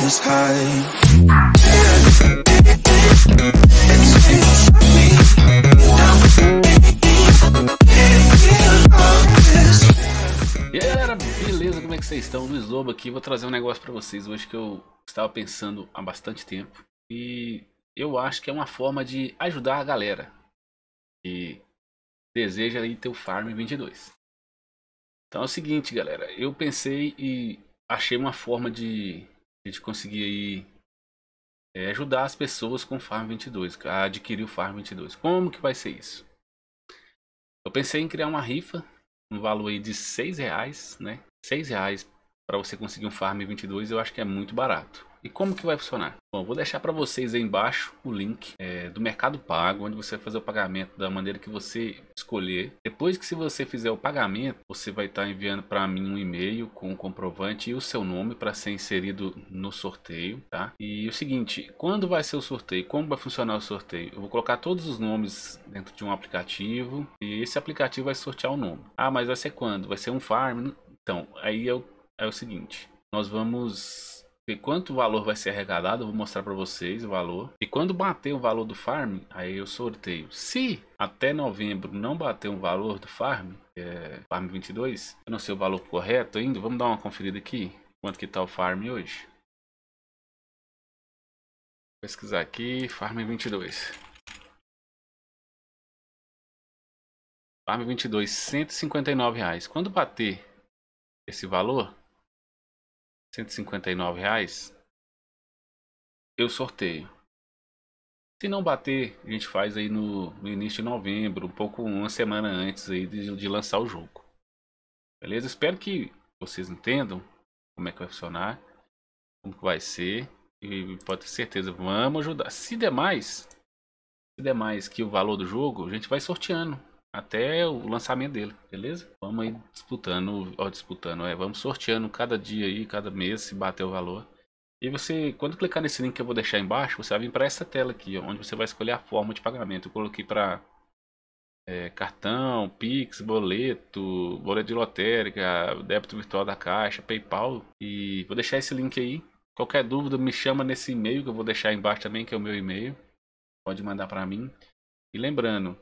high. E aí galera, beleza? Como é que vocês estão? no Lobo aqui, vou trazer um negócio pra vocês hoje que eu estava pensando há bastante tempo e eu acho que é uma forma de ajudar a galera que deseja aí ter o Farm 22. Então é o seguinte, galera, eu pensei e achei uma forma de a gente conseguir aí, é, ajudar as pessoas com o Farm 22, a adquirir o Farm 22. Como que vai ser isso? Eu pensei em criar uma rifa, um valor aí de 6 reais, né? 6 reais para você conseguir um Farm 22 eu acho que é muito barato. E como que vai funcionar? Bom, vou deixar para vocês aí embaixo o link é, do Mercado Pago, onde você vai fazer o pagamento da maneira que você escolher. Depois que se você fizer o pagamento, você vai estar tá enviando para mim um e-mail com o comprovante e o seu nome para ser inserido no sorteio, tá? E o seguinte, quando vai ser o sorteio? Como vai funcionar o sorteio? Eu vou colocar todos os nomes dentro de um aplicativo e esse aplicativo vai sortear o nome. Ah, mas vai ser quando? Vai ser um farm? Então, aí é o, é o seguinte, nós vamos e quanto valor vai ser arrecadado, eu vou mostrar para vocês o valor. E quando bater o valor do farm, aí eu sorteio. Se até novembro não bater um valor do farm, é, farm 22, eu não sei o valor correto ainda, vamos dar uma conferida aqui. Quanto que tá o farm hoje? pesquisar aqui, farm 22. Farm 22, 159 reais. Quando bater esse valor, 159 reais, eu sorteio. Se não bater, a gente faz aí no, no início de novembro, um pouco uma semana antes aí de, de lançar o jogo. Beleza? Espero que vocês entendam como é que vai funcionar, como que vai ser. E pode ter certeza, vamos ajudar. Se demais, se demais que o valor do jogo, a gente vai sorteando até o lançamento dele, beleza? Vamos aí disputando, ó, disputando, é, vamos sorteando cada dia aí, cada mês, se bater o valor. E você, quando clicar nesse link que eu vou deixar embaixo, você vai vir para essa tela aqui, ó, onde você vai escolher a forma de pagamento. Eu coloquei para é, cartão, Pix, boleto, boleto de lotérica, débito virtual da Caixa, PayPal. E vou deixar esse link aí. Qualquer dúvida, me chama nesse e-mail que eu vou deixar embaixo também, que é o meu e-mail. Pode mandar para mim. E lembrando,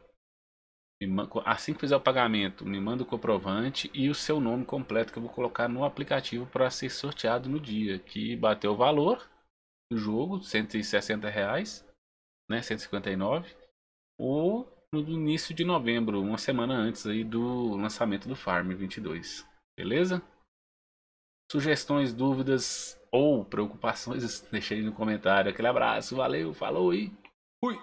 assim que fizer o pagamento, me manda o comprovante e o seu nome completo que eu vou colocar no aplicativo para ser sorteado no dia que bateu o valor do jogo, 160 reais, né, 159, ou no início de novembro, uma semana antes aí do lançamento do Farm 22, beleza? Sugestões, dúvidas ou preocupações, deixa aí no comentário. Aquele abraço, valeu, falou e fui!